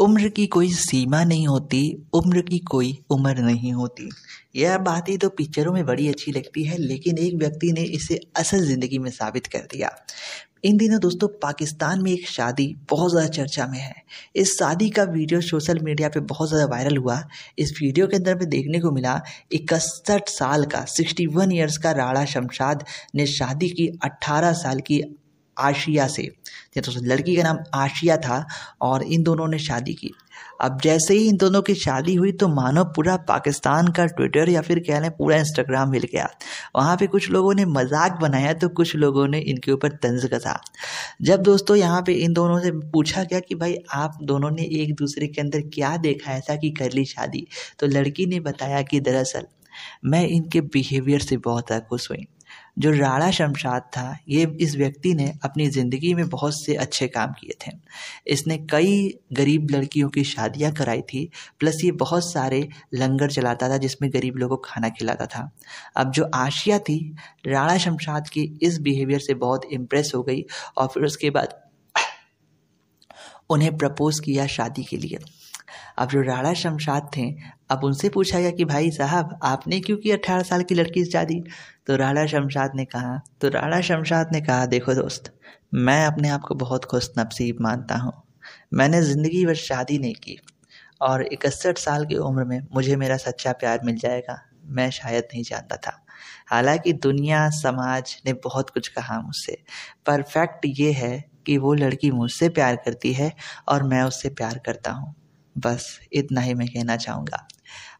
उम्र की कोई सीमा नहीं होती उम्र की कोई उम्र नहीं होती यह बात ही तो पिक्चरों में बड़ी अच्छी लगती है लेकिन एक व्यक्ति ने इसे असल ज़िंदगी में साबित कर दिया इन दिनों दोस्तों पाकिस्तान में एक शादी बहुत ज़्यादा चर्चा में है इस शादी का वीडियो सोशल मीडिया पे बहुत ज़्यादा वायरल हुआ इस वीडियो के अंदर में देखने को मिला इकसठ साल का सिक्सटी वन ईयर्स का राणा शमशाद ने शादी की अट्ठारह साल की आशिया से या तो लड़की का नाम आशिया था और इन दोनों ने शादी की अब जैसे ही इन दोनों की शादी हुई तो मानो पूरा पाकिस्तान का ट्विटर या फिर कह लें पूरा इंस्टाग्राम मिल गया वहाँ पे कुछ लोगों ने मजाक बनाया तो कुछ लोगों ने इनके ऊपर तंज कसा जब दोस्तों यहाँ पे इन दोनों से पूछा गया कि भाई आप दोनों ने एक दूसरे के अंदर क्या देखा ऐसा कि कर ली शादी तो लड़की ने बताया कि दरअसल मैं इनके बिहेवियर से बहुत खुश हुई जो राणा शमशाद था ये इस व्यक्ति ने अपनी ज़िंदगी में बहुत से अच्छे काम किए थे इसने कई गरीब लड़कियों की शादियां कराई थी प्लस ये बहुत सारे लंगर चलाता था जिसमें गरीब लोगों को खाना खिलाता था अब जो आशिया थी राणा शमशाद की इस बिहेवियर से बहुत इम्प्रेस हो गई और फिर उसके बाद उन्हें प्रपोज़ किया शादी के लिए अब जो राणा शमशाद थे अब उनसे पूछा गया कि भाई साहब आपने क्यों की अट्ठारह साल की लड़की से शादी तो राणा शमशाद ने कहा तो राणा शमशाद ने कहा देखो दोस्त मैं अपने आप को बहुत खुश नसीब मानता हूँ मैंने ज़िंदगी भर शादी नहीं की और इकसठ साल की उम्र में मुझे मेरा सच्चा प्यार मिल जाएगा मैं शायद नहीं जानता था हालांकि दुनिया समाज ने बहुत कुछ कहा मुझसे पर फैक्ट ये है कि वो लड़की मुझसे प्यार करती है और मैं उससे प्यार करता हूँ बस इतना ही मैं कहना चाहूँगा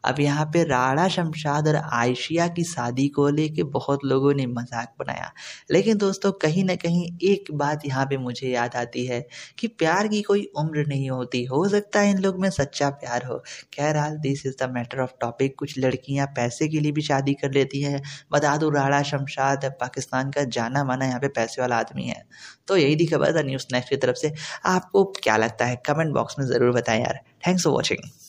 अब यहाँ पे राणा शमशाद और आयशिया की शादी को लेके बहुत लोगों ने मजाक बनाया लेकिन दोस्तों कहीं ना कहीं एक बात यहाँ पे मुझे याद आती है कि प्यार की कोई उम्र नहीं होती हो सकता है इन लोग में सच्चा प्यार हो खैरहाल this is the matter of topic कुछ लड़कियाँ पैसे के लिए भी शादी कर लेती हैं बता दो राणा शमशाद पाकिस्तान का जाना माना यहाँ पे पैसे वाला आदमी है तो यही थी खबर था न्यूज़ नेक्स्ट की तरफ से आपको क्या लगता है कमेंट बॉक्स में ज़रूर बताएं यार थैंक्स फॉर वॉचिंग